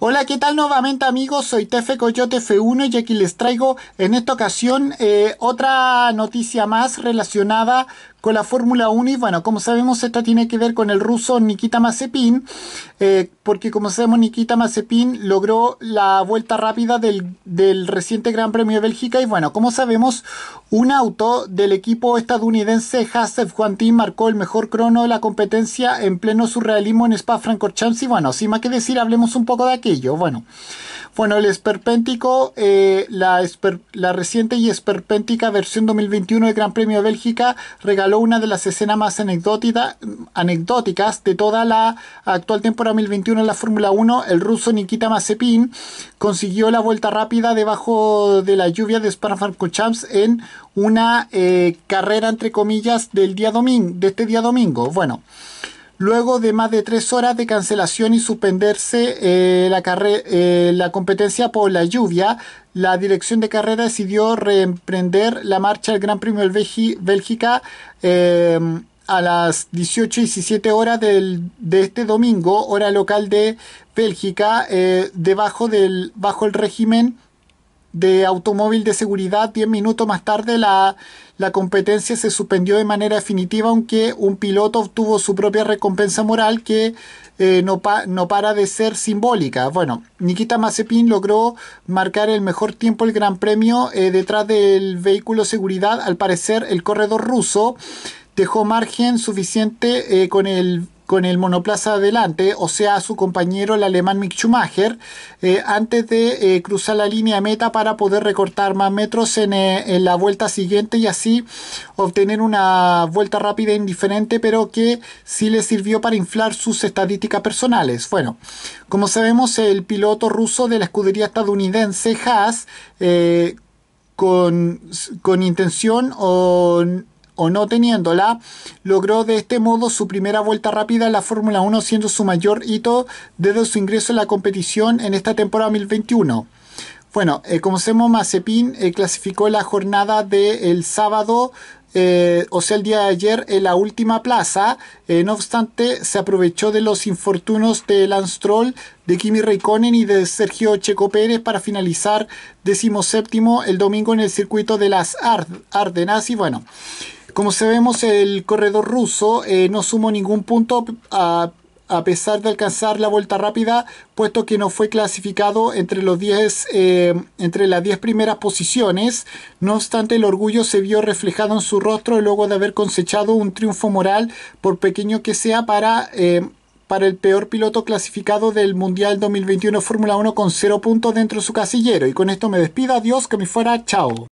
Hola, ¿qué tal nuevamente amigos? Soy Tefe Coyote F1 y aquí les traigo en esta ocasión eh, otra noticia más relacionada con la Fórmula 1 y bueno, como sabemos esta tiene que ver con el ruso Nikita Mazepin, eh, porque como sabemos Nikita Mazepin logró la vuelta rápida del, reciente Gran Premio de Bélgica y bueno, como sabemos un auto del equipo estadounidense Hasef Juantín marcó el mejor crono de la competencia en pleno surrealismo en Spa-Francorchamps y bueno, sin más que decir hablemos un poco de aquello, bueno. Bueno, el esperpéntico, eh, la, reciente y esperpéntica versión 2021 del Gran Premio de Bélgica regaló una de las escenas más anecdóticas de toda la actual temporada 2021 en la Fórmula 1. El ruso Nikita Mazepin consiguió la vuelta rápida debajo de la lluvia de Spa-Francorchamps en una eh, carrera, entre comillas, del día domingo, de este día domingo. Bueno luego de más de tres horas de cancelación y suspenderse eh, la, eh, la, competencia por la lluvia, la dirección de carrera decidió reemprender la marcha del Gran Premio de Bélgica eh, a las 18 y 17 horas del, de este domingo, hora local de Bélgica, eh, debajo del, bajo el régimen de automóvil de seguridad. 10 minutos más tarde la, competencia se suspendió de manera definitiva, aunque un piloto obtuvo su propia recompensa moral que eh, no, no, para de ser simbólica. Bueno, Nikita Mazepin logró marcar el mejor tiempo el Gran Premio eh, detrás del vehículo seguridad. Al parecer, el corredor ruso dejó margen suficiente eh, con el con el monoplaza adelante, o sea, su compañero el alemán Mick Schumacher, eh, antes de eh, cruzar la línea meta para poder recortar más metros eh, en, la vuelta siguiente y así obtener una vuelta rápida e indiferente, pero que sí le sirvió para inflar sus estadísticas personales. Bueno, como sabemos, el piloto ruso de la escudería estadounidense Haas, con, con intención o o no teniéndola, logró de este modo su primera vuelta rápida en la Fórmula 1 siendo su mayor hito desde su ingreso en la competición en esta temporada 2021. Bueno, eh, como sabemos, Mazepin eh, clasificó la jornada del sábado, eh, o sea, el día de ayer, en la última plaza. no obstante, se aprovechó de los infortunos de Lance Stroll, de Kimi Raikkonen y de Sergio Checo Pérez para finalizar séptimo... el domingo en el circuito de las Ardenas. Y bueno, como sabemos, el corredor ruso eh, no sumó ningún punto a, pesar de alcanzar la vuelta rápida, puesto que no fue clasificado entre, eh, las 10 primeras posiciones. No obstante, el orgullo se vio reflejado en su rostro luego de haber cosechado un triunfo moral, por pequeño que sea, para... Eh, para el peor piloto clasificado del Mundial 2021 Fórmula 1 con 0 puntos dentro de su casillero. Y con esto me despido. Adiós, que me fuera. Chao.